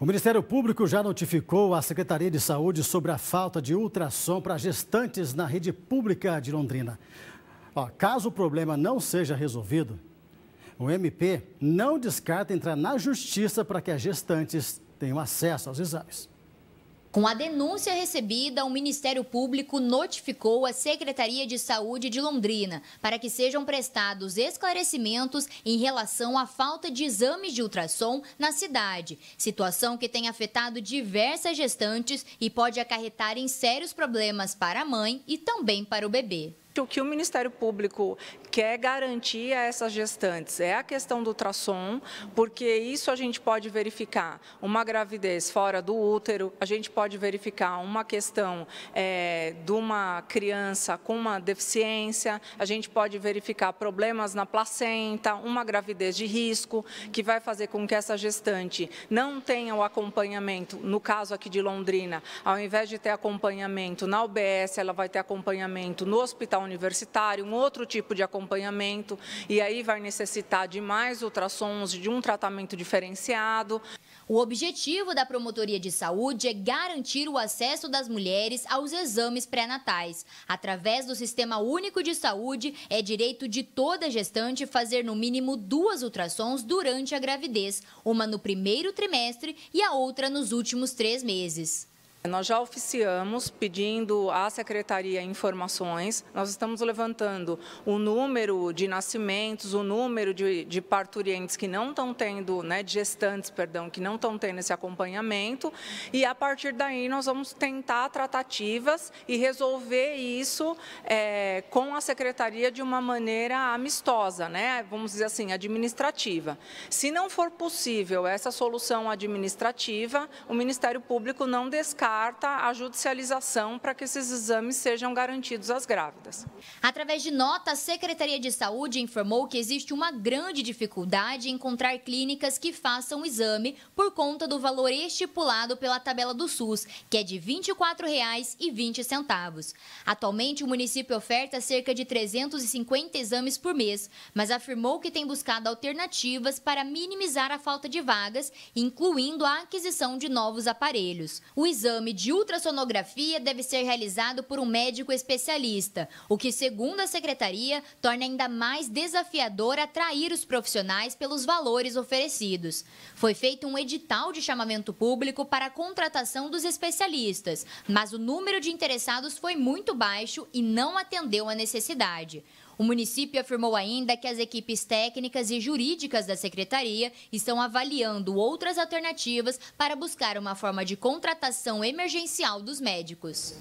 O Ministério Público já notificou a Secretaria de Saúde sobre a falta de ultrassom para gestantes na rede pública de Londrina. Ó, caso o problema não seja resolvido, o MP não descarta entrar na justiça para que as gestantes tenham acesso aos exames. Com a denúncia recebida, o Ministério Público notificou a Secretaria de Saúde de Londrina para que sejam prestados esclarecimentos em relação à falta de exames de ultrassom na cidade, situação que tem afetado diversas gestantes e pode acarretar em sérios problemas para a mãe e também para o bebê. O que o Ministério Público quer garantir a essas gestantes é a questão do ultrassom, porque isso a gente pode verificar uma gravidez fora do útero, a gente pode verificar uma questão é, de uma criança com uma deficiência, a gente pode verificar problemas na placenta, uma gravidez de risco, que vai fazer com que essa gestante não tenha o acompanhamento, no caso aqui de Londrina, ao invés de ter acompanhamento na UBS, ela vai ter acompanhamento no hospital universitário, um outro tipo de acompanhamento, e aí vai necessitar de mais ultrassons, de um tratamento diferenciado. O objetivo da Promotoria de Saúde é garantir o acesso das mulheres aos exames pré-natais. Através do Sistema Único de Saúde, é direito de toda gestante fazer no mínimo duas ultrassons durante a gravidez, uma no primeiro trimestre e a outra nos últimos três meses. Nós já oficiamos pedindo à secretaria informações. Nós estamos levantando o número de nascimentos, o número de, de parturientes que não estão tendo, né, de gestantes, perdão, que não estão tendo esse acompanhamento. E a partir daí nós vamos tentar tratativas e resolver isso é, com a secretaria de uma maneira amistosa, né? Vamos dizer assim, administrativa. Se não for possível essa solução administrativa, o Ministério Público não descarta starta a judicialização para que esses exames sejam garantidos às grávidas. Através de nota, a Secretaria de Saúde informou que existe uma grande dificuldade em encontrar clínicas que façam o exame por conta do valor estipulado pela tabela do SUS, que é de R$ 24,20. Atualmente, o município oferta cerca de 350 exames por mês, mas afirmou que tem buscado alternativas para minimizar a falta de vagas, incluindo a aquisição de novos aparelhos. O exame exame de ultrassonografia deve ser realizado por um médico especialista, o que, segundo a secretaria, torna ainda mais desafiador atrair os profissionais pelos valores oferecidos. Foi feito um edital de chamamento público para a contratação dos especialistas, mas o número de interessados foi muito baixo e não atendeu à necessidade. O município afirmou ainda que as equipes técnicas e jurídicas da secretaria estão avaliando outras alternativas para buscar uma forma de contratação emergencial dos médicos.